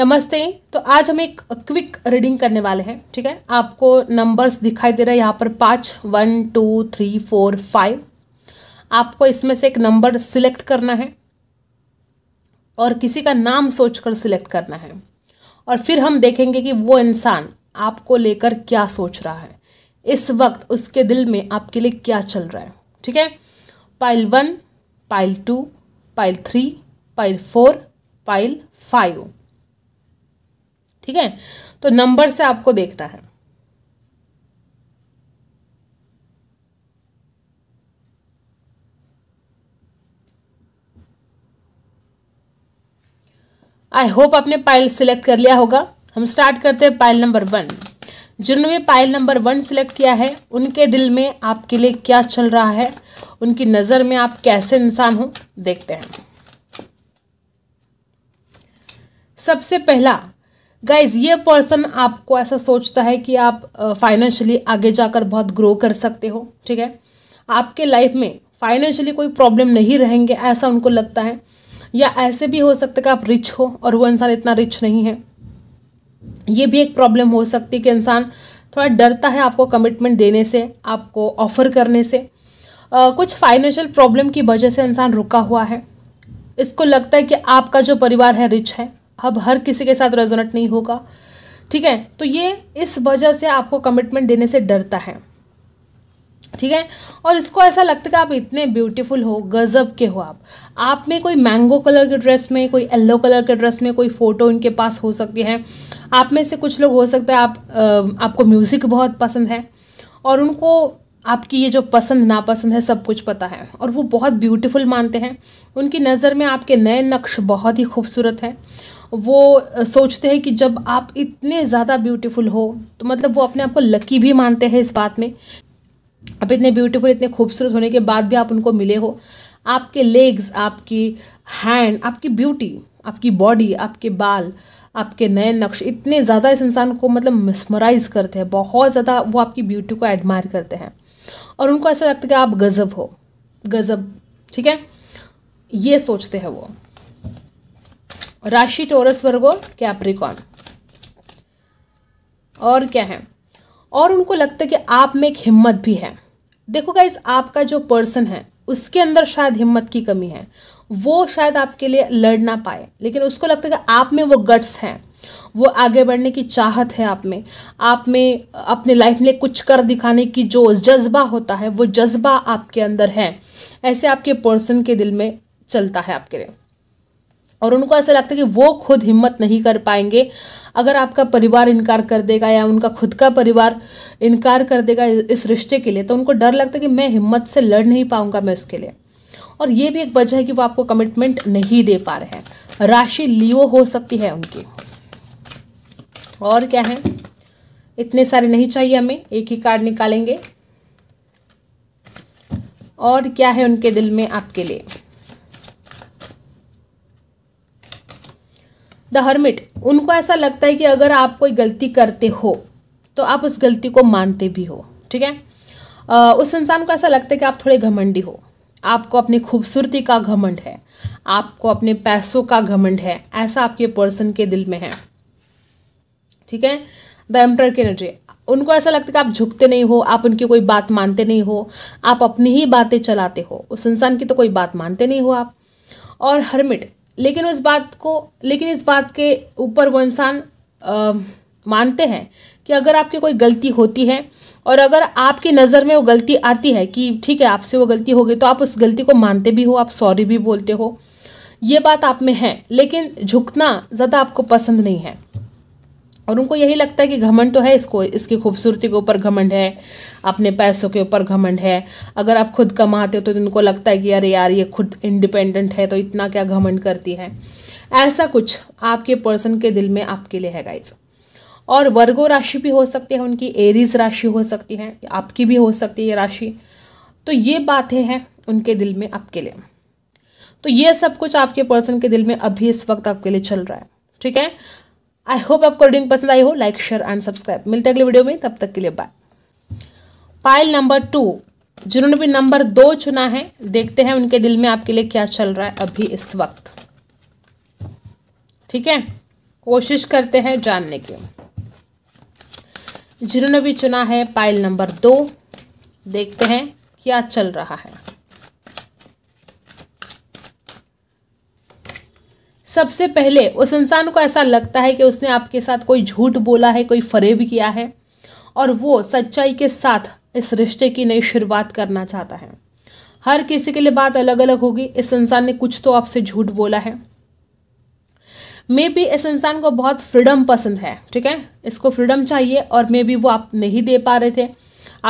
नमस्ते तो आज हम एक क्विक रीडिंग करने वाले हैं ठीक है आपको नंबर्स दिखाई दे रहे हैं यहाँ पर पाँच one two three four five आपको इसमें से एक नंबर सिलेक्ट करना है और किसी का नाम सोचकर सिलेक्ट करना है और फिर हम देखेंगे कि वो इंसान आपको लेकर क्या सोच रहा है इस वक्त उसके दिल में आपके लिए क्या चल रहा है ठीक है pile one pile two pile three pile four pile five ठीक है तो नंबर से आपको देखना है आई होप आपने पाइल सिलेक्ट कर लिया होगा हम स्टार्ट करते हैं पाइल नंबर वन जिन्होंने पाइल नंबर वन सिलेक्ट किया है उनके दिल में आपके लिए क्या चल रहा है उनकी नज़र में आप कैसे इंसान हो देखते हैं सबसे पहला गाइज ये पर्सन आपको ऐसा सोचता है कि आप फाइनेंशियली आगे जाकर बहुत ग्रो कर सकते हो ठीक है आपके लाइफ में फाइनेंशियली कोई प्रॉब्लम नहीं रहेंगे ऐसा उनको लगता है या ऐसे भी हो सकता है कि आप रिच हो और वो इंसान इतना रिच नहीं है ये भी एक प्रॉब्लम हो सकती है कि इंसान थोड़ा डरता है आपको कमिटमेंट देने से आपको ऑफ़र करने से आ, कुछ फाइनेंशियल प्रॉब्लम की वजह से इंसान रुका हुआ है इसको लगता है कि आपका जो परिवार है रिच है अब हर किसी के साथ रेजोनेट नहीं होगा ठीक है तो ये इस वजह से आपको कमिटमेंट देने से डरता है ठीक है और इसको ऐसा लगता है कि आप इतने ब्यूटीफुल हो गज़ब के हो आप आप में कोई मैंगो कलर के ड्रेस में कोई येल्लो कलर के ड्रेस में कोई फ़ोटो इनके पास हो सकती है आप में से कुछ लोग हो सकते हैं आप आपको म्यूज़िक बहुत पसंद है और उनको आपकी ये जो पसंद नापसंद है सब कुछ पता है और वो बहुत ब्यूटीफुल मानते हैं उनकी नज़र में आपके नए नक्श बहुत ही खूबसूरत हैं वो सोचते हैं कि जब आप इतने ज़्यादा ब्यूटीफुल हो तो मतलब वो अपने आप को लकी भी मानते हैं इस बात में आप इतने ब्यूटीफुल इतने खूबसूरत होने के बाद भी आप उनको मिले हो आपके लेग्स आपकी हैंड आपकी ब्यूटी आपकी बॉडी आपके बाल आपके नए नक्श इतने ज़्यादा इस इंसान को मतलब मिसमराइज करते हैं बहुत ज़्यादा वो आपकी ब्यूटी को एडमायर करते हैं और उनको ऐसा लगता है कि आप गज़ब हो गज़ब ठीक है ये सोचते हैं वो राशि टोरस वर्गो कैप्रिकॉन और क्या है और उनको लगता है कि आप में एक हिम्मत भी है देखो गाइस आपका जो पर्सन है उसके अंदर शायद हिम्मत की कमी है वो शायद आपके लिए लड़ ना पाए लेकिन उसको लगता है कि आप में वो गट्स हैं वो आगे बढ़ने की चाहत है आप में आप में अपने लाइफ में कुछ कर दिखाने की जो जज्बा होता है वो जज्बा आपके अंदर है ऐसे आपके पर्सन के दिल में चलता है आपके लिए और उनको ऐसा लगता है कि वो खुद हिम्मत नहीं कर पाएंगे अगर आपका परिवार इनकार कर देगा या उनका खुद का परिवार इनकार कर देगा इस रिश्ते के लिए तो उनको डर लगता है कि मैं हिम्मत से लड़ नहीं पाऊंगा मैं उसके लिए और ये भी एक वजह है कि वो आपको कमिटमेंट नहीं दे पा रहे हैं राशि लियो हो सकती है उनकी और क्या है इतने सारे नहीं चाहिए हमें एक ही कार्ड निकालेंगे और क्या है उनके दिल में आपके लिए द हर्मिट उनको ऐसा लगता है कि अगर आप कोई गलती करते हो तो आप उस गलती को मानते भी हो ठीक है उस इंसान को ऐसा लगता है कि आप थोड़े घमंडी हो आपको अपनी खूबसूरती का घमंड है आपको अपने पैसों का घमंड है ऐसा आपके पर्सन के दिल में है ठीक है द एम्प्रर की एनर्जी उनको ऐसा लगता है कि आप झुकते नहीं हो आप उनकी कोई बात मानते नहीं हो आप अपनी ही बातें चलाते हो उस इंसान की तो कोई बात मानते नहीं हो आप और हर्मिट लेकिन उस बात को लेकिन इस बात के ऊपर वो इंसान मानते हैं कि अगर आपकी कोई गलती होती है और अगर आपकी नज़र में वो गलती आती है कि ठीक है आपसे वो गलती हो गई तो आप उस गलती को मानते भी हो आप सॉरी भी बोलते हो ये बात आप में है लेकिन झुकना ज़्यादा आपको पसंद नहीं है और उनको यही लगता है कि घमंड तो है इसको इसकी खूबसूरती के ऊपर घमंड है अपने पैसों के ऊपर घमंड है अगर आप खुद कमाते हो तो इनको लगता है कि अरे यार ये खुद इंडिपेंडेंट है तो इतना क्या घमंड करती है ऐसा कुछ आपके पर्सन के दिल में आपके लिए है गाइज़ और वर्गो राशि भी हो सकती है उनकी एरीज राशि हो सकती है आपकी भी हो सकती है ये राशि तो ये बातें हैं उनके दिल में आपके लिए तो ये सब कुछ आपके पर्सन के दिल में अभी इस वक्त आपके लिए चल रहा है ठीक है आई होप आपको रीडिंग पसंद आई हो लाइक शेयर एंड सब्सक्राइब मिलते हैं अगले वीडियो में तब तक के लिए बाय पाइल नंबर टू जिन्होंने भी नंबर दो चुना है देखते हैं उनके दिल में आपके लिए क्या चल रहा है अभी इस वक्त ठीक है कोशिश करते हैं जानने की जिन्होंने भी चुना है पाइल नंबर दो देखते हैं क्या चल रहा है सबसे पहले उस इंसान को ऐसा लगता है कि उसने आपके साथ कोई झूठ बोला है कोई फरेब किया है और वो सच्चाई के साथ इस रिश्ते की नई शुरुआत करना चाहता है हर किसी के लिए बात अलग अलग होगी इस इंसान ने कुछ तो आपसे झूठ बोला है मे बी इस इंसान को बहुत फ्रीडम पसंद है ठीक है इसको फ्रीडम चाहिए और मे बी वो आप नहीं दे पा रहे थे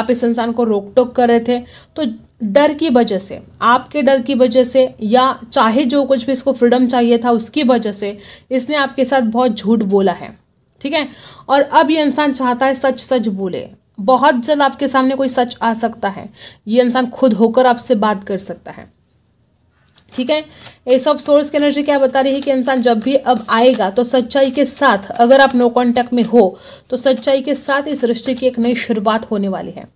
आप इस इंसान को रोक टोक कर रहे थे तो डर की वजह से आपके डर की वजह से या चाहे जो कुछ भी इसको फ्रीडम चाहिए था उसकी वजह से इसने आपके साथ बहुत झूठ बोला है ठीक है और अब ये इंसान चाहता है सच सच बोले बहुत जल्द आपके सामने कोई सच आ सकता है ये इंसान खुद होकर आपसे बात कर सकता है ठीक है ये सब सोर्स की एनर्जी क्या बता रही है कि इंसान जब भी अब आएगा तो सच्चाई के साथ अगर आप नो कॉन्टेक्ट में हो तो सच्चाई के साथ इस रिश्ते की एक नई शुरुआत होने वाली है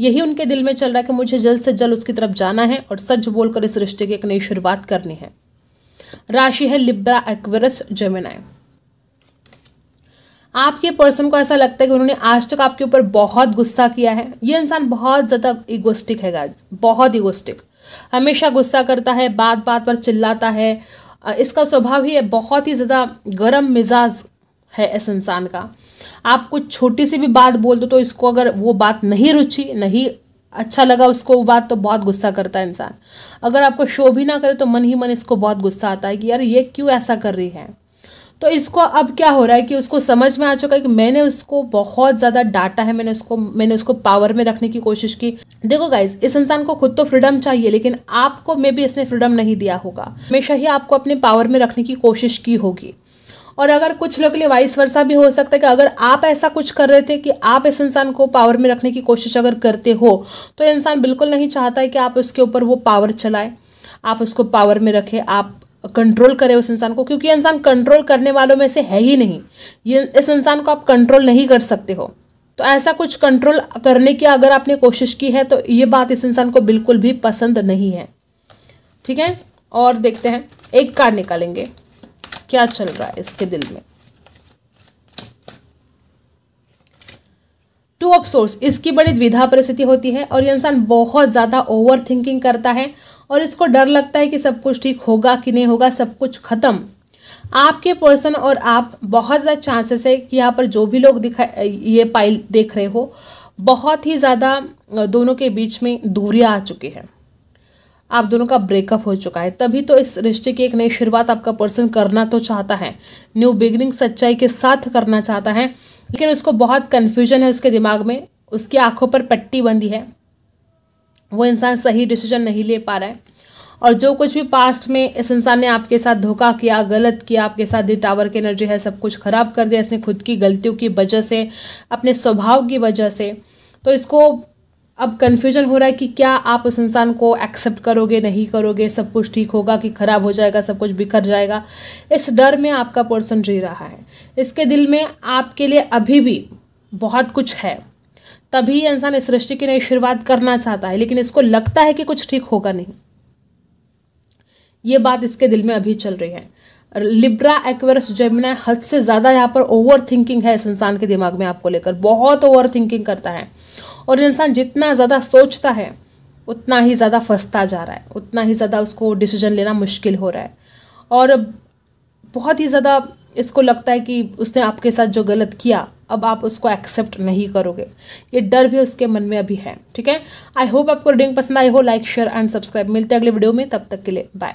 यही उनके दिल में चल रहा है कि मुझे जल्द से जल्द उसकी तरफ जाना है और सच बोलकर इस रिश्ते की एक नई शुरुआत करनी है राशि है लिब्रा एक्वेरस जमेनाय आपके पर्सन को ऐसा लगता है कि उन्होंने आज तक आपके ऊपर बहुत गुस्सा किया है ये इंसान बहुत ज़्यादा इगोस्टिक है गाइज बहुत इगोस्टिक हमेशा गुस्सा करता है बात बात पर चिल्लाता है इसका स्वभाव ही है बहुत ही ज़्यादा गर्म मिजाज है इस इंसान का आप कुछ छोटी सी भी बात बोल दो तो इसको अगर वो बात नहीं रुचि नहीं अच्छा लगा उसको वो बात तो बहुत गुस्सा करता है इंसान अगर आपको शो भी ना करे तो मन ही मन इसको बहुत गुस्सा आता है कि यार ये क्यों ऐसा कर रही है तो इसको अब क्या हो रहा है कि उसको समझ में आ चुका है कि मैंने उसको बहुत ज़्यादा डाटा है मैंने उसको मैंने उसको पावर में रखने की कोशिश की देखो गाइज इस इंसान को खुद तो फ्रीडम चाहिए लेकिन आपको मे भी इसने फ्रीडम नहीं दिया होगा हमेशा ही आपको अपने पावर में रखने की कोशिश की होगी और अगर कुछ लोग के लिए वाइस वर्षा भी हो सकता है कि अगर आप ऐसा कुछ कर रहे थे कि आप इस इंसान को पावर में रखने की कोशिश अगर करते हो तो इंसान बिल्कुल नहीं चाहता है कि आप उसके ऊपर वो पावर चलाएं आप उसको पावर में रखें आप कंट्रोल करें उस इंसान को क्योंकि इंसान कंट्रोल करने वालों में से है ही नहीं ये इस इंसान को आप कंट्रोल नहीं कर सकते हो तो ऐसा कुछ कंट्रोल करने की अगर आपने कोशिश की है तो ये बात इस इंसान को बिल्कुल भी पसंद नहीं है ठीक है और देखते हैं एक कार्ड निकालेंगे क्या चल रहा है इसके दिल में टू ऑफ सोर्स इसकी बड़ी द्विधा परिस्थिति होती है और ये इंसान बहुत ज़्यादा ओवर थिंकिंग करता है और इसको डर लगता है कि सब कुछ ठीक होगा कि नहीं होगा सब कुछ खत्म आपके पर्सन और आप बहुत ज़्यादा चांसेस है कि यहाँ पर जो भी लोग दिखा ये पाइल देख रहे हो बहुत ही ज़्यादा दोनों के बीच में दूरियाँ आ चुकी हैं आप दोनों का ब्रेकअप हो चुका है तभी तो इस रिश्ते की एक नई शुरुआत आपका पर्सन करना तो चाहता है न्यू बिगनिंग सच्चाई के साथ करना चाहता है लेकिन उसको बहुत कन्फ्यूजन है उसके दिमाग में उसकी आंखों पर पट्टी बंदी है वो इंसान सही डिसीजन नहीं ले पा रहा है और जो कुछ भी पास्ट में इस इंसान ने आपके साथ धोखा किया गलत किया आपके साथ दी टावर की एनर्जी है सब कुछ ख़राब कर दिया इसने खुद की गलतियों की वजह से अपने स्वभाव की वजह से तो इसको अब कन्फ्यूजन हो रहा है कि क्या आप उस इंसान को एक्सेप्ट करोगे नहीं करोगे सब कुछ ठीक होगा कि ख़राब हो जाएगा सब कुछ बिखर जाएगा इस डर में आपका पर्सन जी रहा है इसके दिल में आपके लिए अभी भी बहुत कुछ है तभी इंसान इस सृष्टि की नई शुरुआत करना चाहता है लेकिन इसको लगता है कि कुछ ठीक होगा नहीं ये बात इसके दिल में अभी चल रही है लिब्रा एक्वेरस जमुना हद से ज़्यादा यहाँ पर ओवर थिंकिंग है इस इंसान के दिमाग में आपको लेकर बहुत ओवर थिंकिंग करता है और इंसान जितना ज़्यादा सोचता है उतना ही ज़्यादा फंसता जा रहा है उतना ही ज़्यादा उसको डिसीजन लेना मुश्किल हो रहा है और बहुत ही ज़्यादा इसको लगता है कि उसने आपके साथ जो गलत किया अब आप उसको एक्सेप्ट नहीं करोगे ये डर भी उसके मन में अभी है ठीक है आई होप आपको रीडिंग पसंद आई हो लाइक शेयर एंड सब्सक्राइब मिलते हैं अगले वीडियो में तब तक के लिए बाय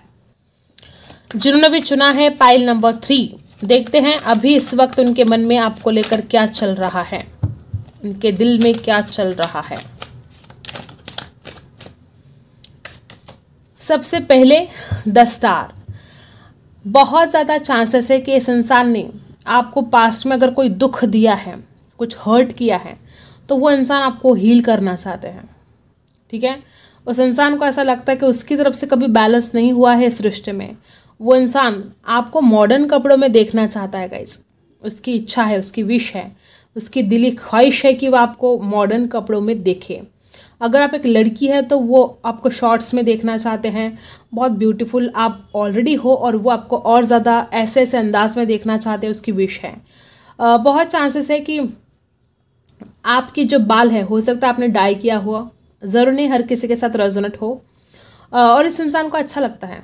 जिन्होंने भी चुना है पाइल नंबर थ्री देखते हैं अभी इस वक्त उनके मन में आपको लेकर क्या चल रहा है उनके दिल में क्या चल रहा है सबसे पहले द स्टार बहुत ज़्यादा चांसेस है कि इस इंसान ने आपको पास्ट में अगर कोई दुख दिया है कुछ हर्ट किया है तो वो इंसान आपको हील करना चाहते हैं ठीक है उस इंसान को ऐसा लगता है कि उसकी तरफ से कभी बैलेंस नहीं हुआ है इस रिश्ते में वो इंसान आपको मॉडर्न कपड़ों में देखना चाहता है गाइज उसकी इच्छा है उसकी विश है उसकी दिली ख्वाहिश है कि वह आपको मॉडर्न कपड़ों में देखे अगर आप एक लड़की है तो वो आपको शॉर्ट्स में देखना चाहते हैं बहुत ब्यूटीफुल आप ऑलरेडी हो और वो आपको और ज़्यादा ऐसे ऐसे अंदाज में देखना चाहते हैं उसकी विश है बहुत चांसेस है कि आपकी जो बाल है हो सकता है आपने डाई किया हुआ ज़रूर नहीं हर किसी के साथ रेजोनेट हो और इस इंसान को अच्छा लगता है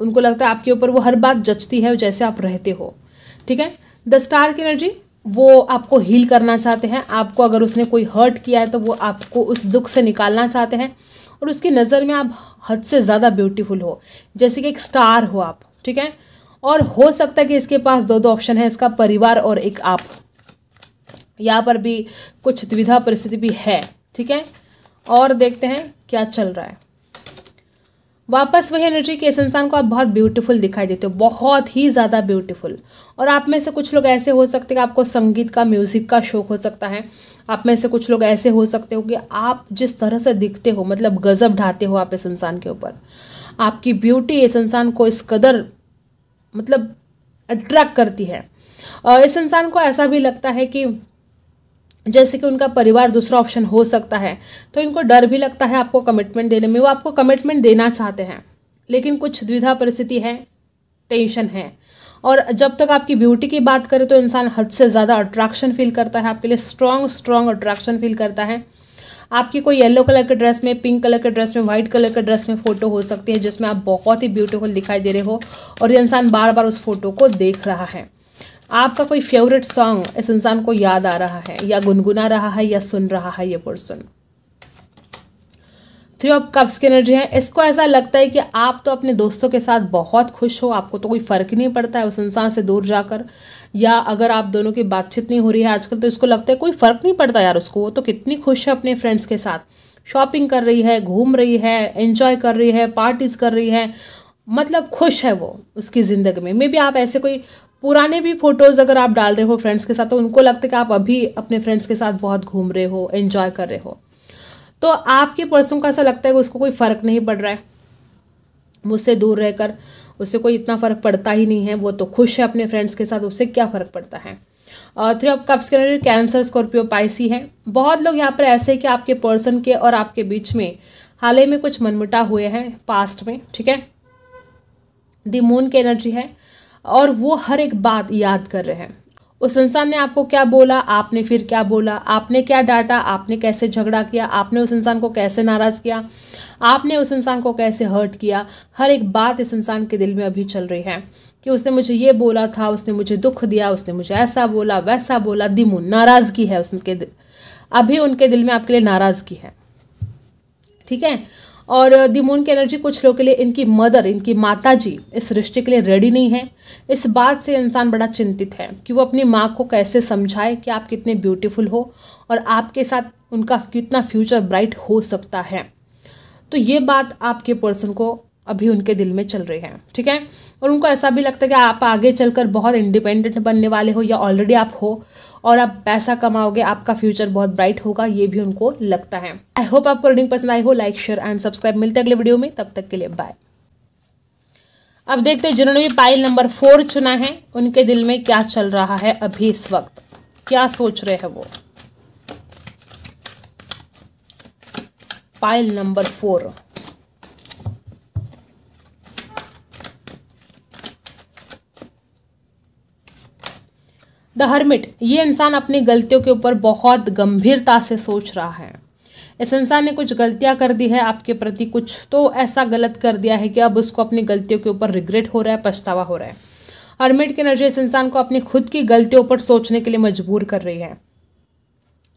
उनको लगता है आपके ऊपर वो हर बात जचती है जैसे आप रहते हो ठीक है द स्टार की एनर्जी वो आपको हील करना चाहते हैं आपको अगर उसने कोई हर्ट किया है तो वो आपको उस दुख से निकालना चाहते हैं और उसकी नज़र में आप हद से ज़्यादा ब्यूटीफुल हो जैसे कि एक स्टार हो आप ठीक है और हो सकता है कि इसके पास दो दो ऑप्शन है इसका परिवार और एक आप यहाँ पर भी कुछ द्विधा परिस्थिति भी है ठीक है और देखते हैं क्या चल रहा है वापस वही एनर्जी कि इस इंसान को आप बहुत ब्यूटीफुल दिखाई देते हो बहुत ही ज़्यादा ब्यूटीफुल और आप में से कुछ लोग ऐसे हो सकते हैं आपको संगीत का म्यूज़िक का शौक हो सकता है आप में से कुछ लोग ऐसे हो सकते हो कि आप जिस तरह से दिखते हो मतलब गज़ब ढाते हो आप इस इंसान के ऊपर आपकी ब्यूटी इस इंसान को इस कदर मतलब अट्रैक्ट करती है इस इंसान को ऐसा भी लगता है कि जैसे कि उनका परिवार दूसरा ऑप्शन हो सकता है तो इनको डर भी लगता है आपको कमिटमेंट देने में वो आपको कमिटमेंट देना चाहते हैं लेकिन कुछ द्विधा परिस्थिति है टेंशन है और जब तक आपकी ब्यूटी की बात करें तो इंसान हद से ज़्यादा अट्रैक्शन फील करता है आपके लिए स्ट्रॉन्ग स्ट्रॉन्ग अट्रैक्शन फील करता है आपकी कोई येलो कलर के ड्रेस में पिंक कलर के ड्रेस में वाइट कलर के ड्रेस में फ़ोटो हो सकती है जिसमें आप बहुत ही ब्यूटीफुल दिखाई दे रहे हो और ये इंसान बार बार उस फोटो को देख रहा है आपका कोई फेवरेट सॉन्ग इस इंसान को याद आ रहा है या गुनगुना रहा है या सुन रहा है ये पर्सन थ्री ऑफ कप्स की एनर्जी है इसको ऐसा लगता है कि आप तो अपने दोस्तों के साथ बहुत खुश हो आपको तो कोई फ़र्क नहीं पड़ता है उस इंसान से दूर जाकर या अगर आप दोनों की बातचीत नहीं हो रही है आजकल तो इसको लगता है कोई फ़र्क नहीं पड़ता यार उसको वो तो कितनी खुश है अपने फ्रेंड्स के साथ शॉपिंग कर रही है घूम रही है एंजॉय कर रही है पार्टीज़ कर रही है मतलब खुश है वो उसकी ज़िंदगी में मे बी आप ऐसे कोई पुराने भी फोटोज़ अगर आप डाल रहे हो फ्रेंड्स के साथ तो उनको लगता है कि आप अभी अपने फ्रेंड्स के साथ बहुत घूम रहे हो एंजॉय कर रहे हो तो आपके पर्सन को ऐसा लगता है कि उसको कोई फ़र्क नहीं पड़ रहा है मुझसे दूर रहकर उससे कोई इतना फ़र्क पड़ता ही नहीं है वो तो खुश है अपने फ्रेंड्स के साथ उससे क्या फ़र्क पड़ता है थ्री ऑफ कप्स के अंदर कैंसर स्कॉर्पियो पाइसी है बहुत लोग यहाँ पर ऐसे कि आपके पर्सन के और आपके बीच में हाल ही में कुछ मनमुटा हुए हैं पास्ट में ठीक है दी मून की एनर्जी है और वो हर एक बात याद कर रहे हैं उस इंसान ने आपको क्या बोला आपने फिर क्या बोला आपने क्या डांटा आपने कैसे झगड़ा किया आपने उस इंसान को कैसे नाराज़ किया आपने उस इंसान को कैसे हर्ट किया हर एक बात इस इंसान के दिल में अभी चल रही है कि उसने मुझे ये बोला था उसने मुझे दुख दिया उसने मुझे ऐसा बोला वैसा बोला दिमू नाराज़गी है उसके दिल अभी उनके दिल में आपके लिए नाराज़गी है ठीक है और दी मून की एनर्जी कुछ लोगों के लिए इनकी मदर इनकी माता जी इस रिश्ते के लिए रेडी नहीं है इस बात से इंसान बड़ा चिंतित है कि वो अपनी माँ को कैसे समझाए कि आप कितने ब्यूटीफुल हो और आपके साथ उनका कितना फ्यूचर ब्राइट हो सकता है तो ये बात आपके पर्सन को अभी उनके दिल में चल रहे हैं ठीक है और उनको ऐसा भी लगता है कि आप आगे चलकर बहुत इंडिपेंडेंट बनने वाले हो या ऑलरेडी आप हो और आप पैसा कमाओगे आपका फ्यूचर बहुत ब्राइट होगा ये भी उनको लगता है आई होप आपको रीडिंग पसंद आई हो लाइक शेयर एंड सब्सक्राइब मिलते अगले वीडियो में तब तक के लिए बाय अब देखते हैं जिन्होंने भी पाइल नंबर फोर चुना है उनके दिल में क्या चल रहा है अभी इस वक्त क्या सोच रहे हैं वो pile number four the hermit ये इंसान अपनी गलतियों के ऊपर बहुत गंभीरता से सोच रहा है इस इंसान ने कुछ गलतियां कर दी है आपके प्रति कुछ तो ऐसा गलत कर दिया है कि अब उसको अपनी गलतियों के ऊपर रिग्रेट हो रहा है पछतावा हो रहा है हर्मिट की नज़र इस इंसान को अपनी खुद की गलतियों पर सोचने के लिए मजबूर कर रही है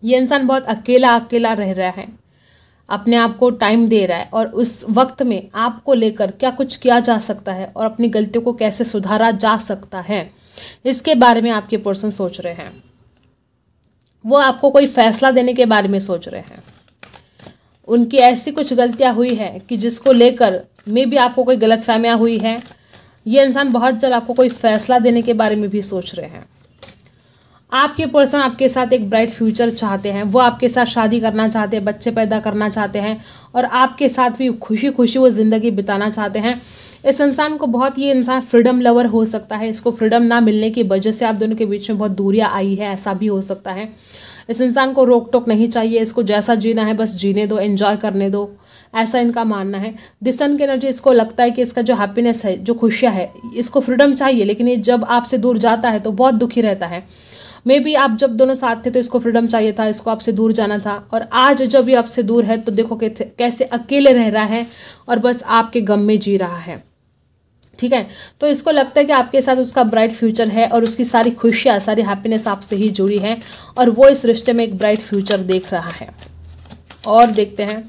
ये इंसान बहुत अकेला अकेला रह रहा है अपने आप को टाइम दे रहा है और उस वक्त में आपको लेकर क्या कुछ किया जा सकता है और अपनी गलतियों को कैसे सुधारा जा सकता है इसके बारे में आपके पर्सन सोच रहे हैं वो आपको कोई फैसला देने के बारे में सोच रहे हैं उनकी ऐसी कुछ गलतियाँ हुई हैं कि जिसको लेकर मे भी आपको कोई गलत फहमियाँ हुई हैं ये इंसान बहुत जल्द आपको कोई फैसला देने के बारे में भी सोच रहे हैं आपके पर्सन आपके साथ एक ब्राइट फ्यूचर चाहते हैं वो आपके साथ शादी करना चाहते हैं बच्चे पैदा करना चाहते हैं और आपके साथ भी खुशी खुशी वो ज़िंदगी बिताना चाहते हैं इस इंसान को बहुत ये इंसान फ्रीडम लवर हो सकता है इसको फ्रीडम ना मिलने की वजह से आप दोनों के बीच में बहुत दूरियाँ आई है ऐसा भी हो सकता है इस इंसान को रोक टोक नहीं चाहिए इसको जैसा जीना है बस जीने दो एंजॉय करने दो ऐसा इनका मानना है दिसन के नजर इसको लगता है कि इसका जो हैप्पीनेस है जो खुशियाँ है इसको फ्रीडम चाहिए लेकिन ये जब आपसे दूर जाता है तो बहुत दुखी रहता है मे बी आप जब दोनों साथ थे तो इसको फ्रीडम चाहिए था इसको आपसे दूर जाना था और आज जब ये आपसे दूर है तो देखो कैसे अकेले रह रहा है और बस आपके गम में जी रहा है ठीक है तो इसको लगता है कि आपके साथ उसका ब्राइट फ्यूचर है और उसकी सारी खुशियाँ सारी हैप्पीनेस आपसे ही जुड़ी है और वो इस रिश्ते में एक ब्राइट फ्यूचर देख रहा है और देखते हैं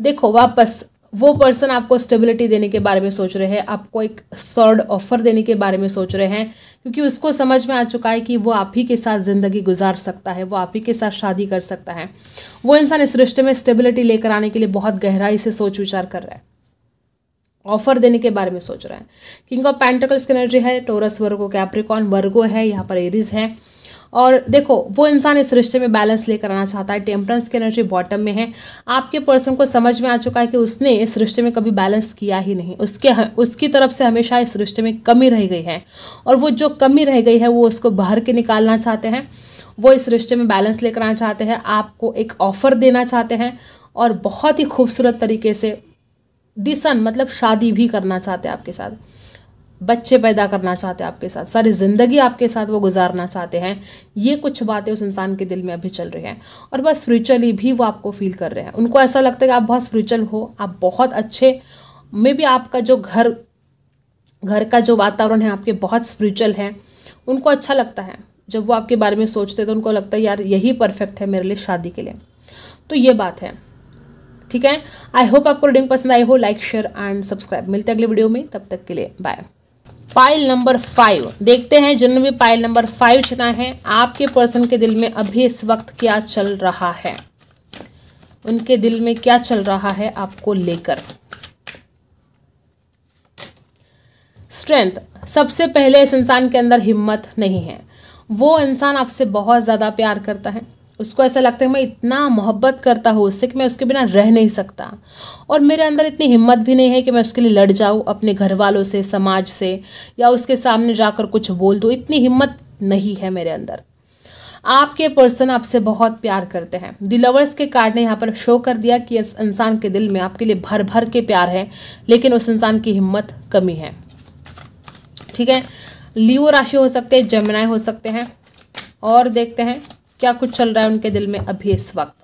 देखो वापस वो पर्सन आपको स्टेबिलिटी देने के बारे में सोच रहे हैं आपको एक सॉर्ड ऑफर देने के बारे में सोच रहे हैं क्योंकि उसको समझ में आ चुका है कि वो आप ही के साथ ज़िंदगी गुजार सकता है वो आप ही के साथ शादी कर सकता है वो इंसान इस रिश्ते में स्टेबिलिटी लेकर आने के लिए बहुत गहराई से सोच विचार कर रहा है ऑफर देने के बारे में सोच रहा है किंग ऑफ पैंटकल्स की एनर्जी है टोरस वर्गो कैप्रिकॉन वर्गो है यहाँ पर एरीज है और देखो वो इंसान इस रिश्ते में बैलेंस लेकर आना चाहता है टेम्परेंस की एनर्जी बॉटम में है आपके पर्सन को समझ में आ चुका है कि उसने इस रिश्ते में कभी बैलेंस किया ही नहीं उसके उसकी तरफ से हमेशा इस रिश्ते में कमी रह गई है और वो जो कमी रह गई है वो उसको बाहर के निकालना चाहते हैं वो इस रिश्ते में बैलेंस लेकर आना चाहते हैं आपको एक ऑफ़र देना चाहते हैं और बहुत ही खूबसूरत तरीके से डिसन मतलब शादी भी करना चाहते हैं आपके साथ बच्चे पैदा करना चाहते हैं आपके साथ सारी ज़िंदगी आपके साथ वो गुजारना चाहते हैं ये कुछ बातें उस इंसान के दिल में अभी चल रही हैं और बस स्पिरिचुअली भी वो आपको फील कर रहे हैं उनको ऐसा लगता है कि आप बहुत स्पिरिचुअल हो आप बहुत अच्छे मे भी आपका जो घर घर का जो वातावरण है आपके बहुत स्पिरिचुअल है उनको अच्छा लगता है जब वो आपके बारे में सोचते तो उनको लगता है यार यही परफेक्ट है मेरे लिए शादी के लिए तो ये बात है ठीक है आई होप आपको रीडिंग पसंद आई हो लाइक शेयर एंड सब्सक्राइब मिलते अगले वीडियो में तब तक के लिए बाय फाइल नंबर फाइव देखते हैं जिन्होंने भी फाइल नंबर फाइव चुना है आपके पर्सन के दिल में अभी इस वक्त क्या चल रहा है उनके दिल में क्या चल रहा है आपको लेकर स्ट्रेंथ सबसे पहले इस इंसान के अंदर हिम्मत नहीं है वो इंसान आपसे बहुत ज़्यादा प्यार करता है उसको ऐसा लगता है मैं इतना मोहब्बत करता हूँ उससे कि मैं उसके बिना रह नहीं सकता और मेरे अंदर इतनी हिम्मत भी नहीं है कि मैं उसके लिए लड़ जाऊँ अपने घर वालों से समाज से या उसके सामने जाकर कुछ बोल दूँ इतनी हिम्मत नहीं है मेरे अंदर आपके पर्सन आपसे बहुत प्यार करते हैं दी लवर्स के कार्ड ने यहाँ पर शो कर दिया कि इस इंसान के दिल में आपके लिए भर भर के प्यार है लेकिन उस इंसान की हिम्मत कमी है ठीक है लियो राशि हो सकते हैं जमुनाए हो सकते हैं और देखते हैं क्या कुछ चल रहा है उनके दिल में अभी इस वक्त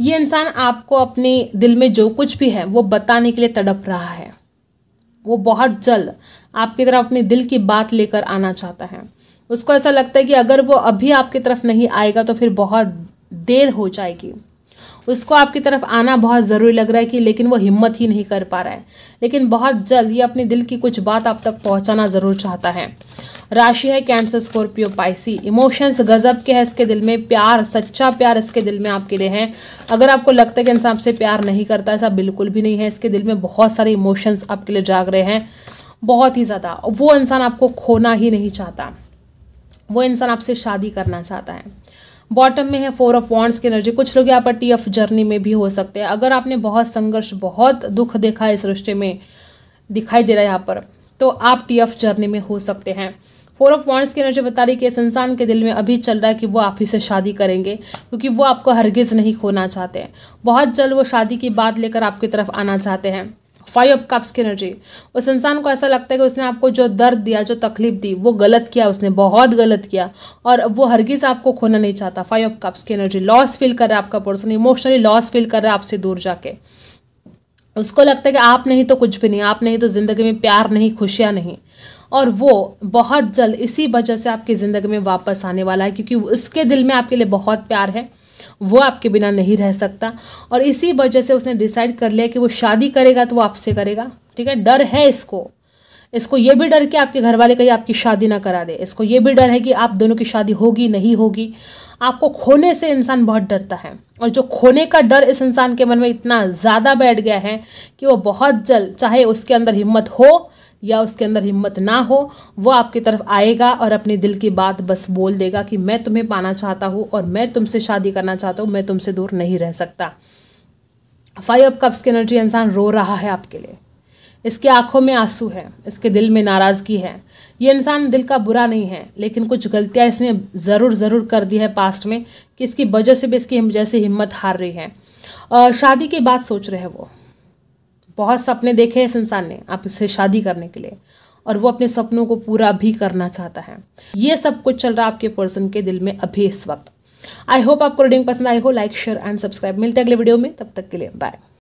ये इंसान आपको अपने दिल में जो कुछ भी है वो बताने के लिए तड़प रहा है वो बहुत जल्द आपकी तरफ अपने दिल की बात लेकर आना चाहता है उसको ऐसा लगता है कि अगर वो अभी आपकी तरफ नहीं आएगा तो फिर बहुत देर हो जाएगी उसको आपकी तरफ आना बहुत ज़रूरी लग रहा है कि लेकिन वो हिम्मत ही नहीं कर पा रहा है लेकिन बहुत जल्द ये अपने दिल की कुछ बात आप तक पहुंचाना ज़रूर चाहता है राशि है कैंसर स्कॉर्पियो पाइसी इमोशंस गजब के हैं इसके दिल में प्यार सच्चा प्यार इसके दिल में आपके लिए है अगर आपको लगता है कि इंसान आपसे प्यार नहीं करता ऐसा बिल्कुल भी नहीं है इसके दिल में बहुत सारे इमोशंस आपके लिए जाग रहे हैं बहुत ही ज़्यादा वो इंसान आपको खोना ही नहीं चाहता वो इंसान आपसे शादी करना चाहता है बॉटम में है फोर ऑफ वॉन्ट्स की एनर्जी कुछ लोग यहाँ पर टी ऑफ जर्नी में भी हो सकते हैं अगर आपने बहुत संघर्ष बहुत दुख देखा है इस रिश्ते में दिखाई दे रहा है यहाँ पर तो आप टी ऑफ जर्नी में हो सकते हैं फोर ऑफ वॉन्ट्स की एनर्जी बता रही कि इस इंसान के दिल में अभी चल रहा है कि वो आप ही से शादी करेंगे क्योंकि वो आपको हरगिज़ नहीं खोना चाहते हैं बहुत जल्द वो शादी की बात लेकर आपकी तरफ आना चाहते हैं फाइव ऑफ कप्स की एनर्जी उस इंसान को ऐसा लगता है कि उसने आपको जो दर्द दिया जो तकलीफ दी वो गलत किया उसने बहुत गलत किया और वो हरगिज़ आपको खोना नहीं चाहता फाइव ऑफ कप्स की एनर्जी लॉस फील कर रहा है आपका पर्सन इमोशनली लॉस फील कर रहा है आपसे दूर जाके उसको लगता है कि आप नहीं तो कुछ भी नहीं आप नहीं तो ज़िंदगी में प्यार नहीं खुशियाँ नहीं और वो बहुत जल्द इसी वजह से आपकी ज़िंदगी में वापस आने वाला है क्योंकि उसके दिल में आपके लिए बहुत प्यार है वो आपके बिना नहीं रह सकता और इसी वजह से उसने डिसाइड कर लिया कि वो शादी करेगा तो वो आपसे करेगा ठीक है डर है इसको इसको ये भी डर कि आपके घर वाले कहीं आपकी शादी ना करा दे इसको ये भी डर है कि आप दोनों की शादी होगी नहीं होगी आपको खोने से इंसान बहुत डरता है और जो खोने का डर इस इंसान के मन में इतना ज़्यादा बैठ गया है कि वो बहुत जल्द चाहे उसके अंदर हिम्मत हो या उसके अंदर हिम्मत ना हो वो आपकी तरफ आएगा और अपने दिल की बात बस बोल देगा कि मैं तुम्हें पाना चाहता हूँ और मैं तुमसे शादी करना चाहता हूँ मैं तुमसे दूर नहीं रह सकता फाइव ऑफ कप्स की एनर्जी इंसान रो रहा है आपके लिए इसके आंखों में आंसू है इसके दिल में नाराज़गी है ये इंसान दिल का बुरा नहीं है लेकिन कुछ गलतियाँ इसने ज़रूर ज़रूर कर दी है पास्ट में कि इसकी वजह से भी इसकी जैसे हिम्मत हार रही है शादी की बात सोच रहे हैं वो बहुत सपने देखे हैं इस इंसान ने आप इससे शादी करने के लिए और वो अपने सपनों को पूरा भी करना चाहता है ये सब कुछ चल रहा है आपके पर्सन के दिल में अभी इस वक्त आई होप आपको रीडिंग पसंद आई हो लाइक शेयर एंड सब्सक्राइब मिलते हैं अगले वीडियो में तब तक के लिए बाय